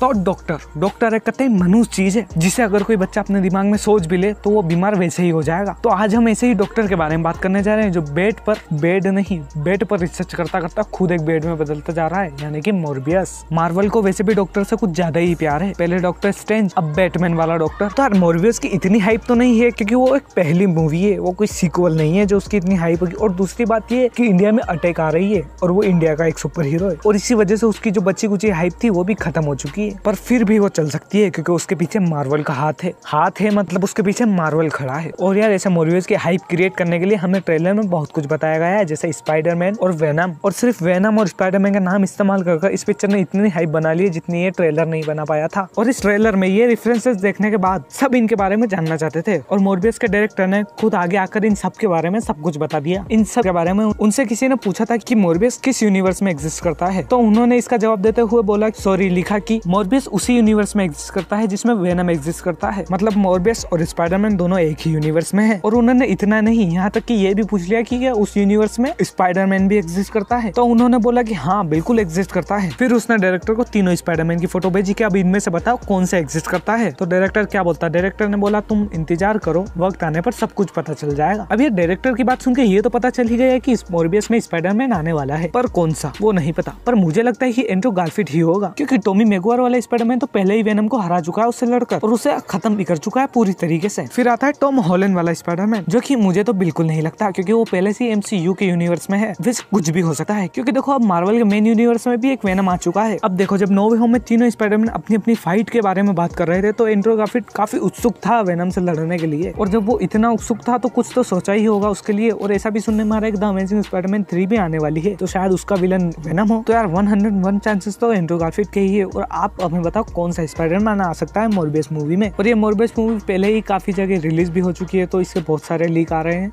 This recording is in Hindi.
तो डॉक्टर डॉक्टर एक कतई मनुष्य चीज़ है जिसे अगर कोई बच्चा अपने दिमाग में सोच भी ले तो वो बीमार वैसे ही हो जाएगा तो आज हम ऐसे ही डॉक्टर के बारे में बात करने जा रहे हैं जो बेड पर बेड नहीं बेड पर रिसर्च करता करता खुद एक बेड में बदलता जा रहा है यानी कि मोरबियस मार्वल को वैसे भी डॉक्टर से कुछ ज्यादा ही प्यार है पहले डॉक्टर स्ट्रेंज अब बैटमैन वाला डॉक्टर तो यार मोरबियस की इतनी हाइप तो नहीं है क्योंकि वो एक पहली मूवी है वो कोई सीक्वल नहीं है जो उसकी इतनी हाइप होगी और दूसरी बात ये की इंडिया में अटैक आ रही है और वो इंडिया का एक सुपर हीरो है और इसी वजह से उसकी जो बच्ची कुछ हाइप थी वो भी खत्म हो चुकी है है पर फिर भी वो चल सकती है क्योंकि उसके पीछे मार्वल का हाथ है हाथ है मतलब उसके पीछे मार्वल खड़ा है और यार ऐसे मूवीज की हाइप क्रिएट करने के लिए हमें ट्रेलर में बहुत कुछ बताया गया है जैसे स्पाइडरमैन और वेनम और सिर्फ वेनम और स्पाइडरमैन का नाम इस्तेमाल कर इस पिक्चर ने इतनी हाइप बना ली जितनी ये ट्रेलर नहीं बना पाया था और इस ट्रेलर में ये रेफरेंसेस देखने के बाद सब इनके बारे में जानना चाहते थे और मोरबियस के डायरेक्टर ने खुद आगे आकर इन सब के बारे में सब कुछ बता दिया इन सब के बारे में उनसे किसी ने पूछा था कि मोरबियस किस यूनिवर्स में एग्जिस्ट करता है तो उन्होंने इसका जवाब देते हुए बोला सॉरी लिखा की मोरबियस उसी यूनिवर्स में एग्जिस्ट करता है जिसमें वेनम एग्जिस्ट करता है मतलब मोरबियस और स्पाइडरमैन दोनों एक ही यूनिवर्स में है और उन्होंने इतना नहीं यहाँ तक कि ये भी पूछ लिया कि क्या उस यूनिवर्स में स्पाइडरमैन भी एग्जिस्ट करता है तो उन्होंने बोला कि हाँ बिल्कुल एग्जिस्ट करता है फिर उसने डायरेक्टर को तीनों स्पाइडरमैन की फोटो भेजी कि अब इनमें से बताओ कौन सा एग्जिस्ट करता है तो डायरेक्टर क्या बोलता है डायरेक्टर ने बोला तुम इंतजार करो वक्त आने पर सब कुछ पता चल जाएगा अब ये डायरेक्टर की बात सुनकर ये तो पता चल ही गया कि इस में स्पाइडरमैन आने वाला है पर कौन सा वो नहीं पता पर मुझे लगता है कि एंड्रू गार्फिट ही होगा क्योंकि टोमी मेगुआर वाला स्पाइडरमैन तो पहले ही वेनम को हरा चुका है उससे लड़कर और उसे खत्म भी कर चुका है पूरी तरीके से फिर आता है टॉम हॉलैंड वाला स्पाइडरमैन जो कि मुझे तो बिल्कुल नहीं लगता क्योंकि वो पहले से एमसीयू के यूनिवर्स में है विच कुछ भी हो सकता है क्योंकि देखो अब मार्वल के मेन यूनिवर्स में भी एक वेनम आ चुका है अब देखो जब नोवे होम में तीनों स्पाइडरमैन अपनी अपनी फाइट के बारे में बात कर रहे थे तो एंड्रो गार्फिल्ड काफी उत्सुक था वेनम से लड़ने के लिए और जब वो इतना उत्सुक था तो कुछ तो सोचा ही होगा उसके लिए और ऐसा भी सुनने में आ रहा है द अमेजिंग स्पाइडरमैन थ्री भी आने वाली है तो शायद उसका विलन वेनम हो तो यार वन हंड्रेड वन चांसेस तो एंड्रो गार्फिल्ड के ही है और आप अब हमें बताओ कौन सा स्पाइडरमैन आ सकता है मोरबेस मूवी में और ये मोरबेस मूवी पहले ही काफ़ी जगह रिलीज भी हो चुकी है तो इसके बहुत सारे लीक आ रहे हैं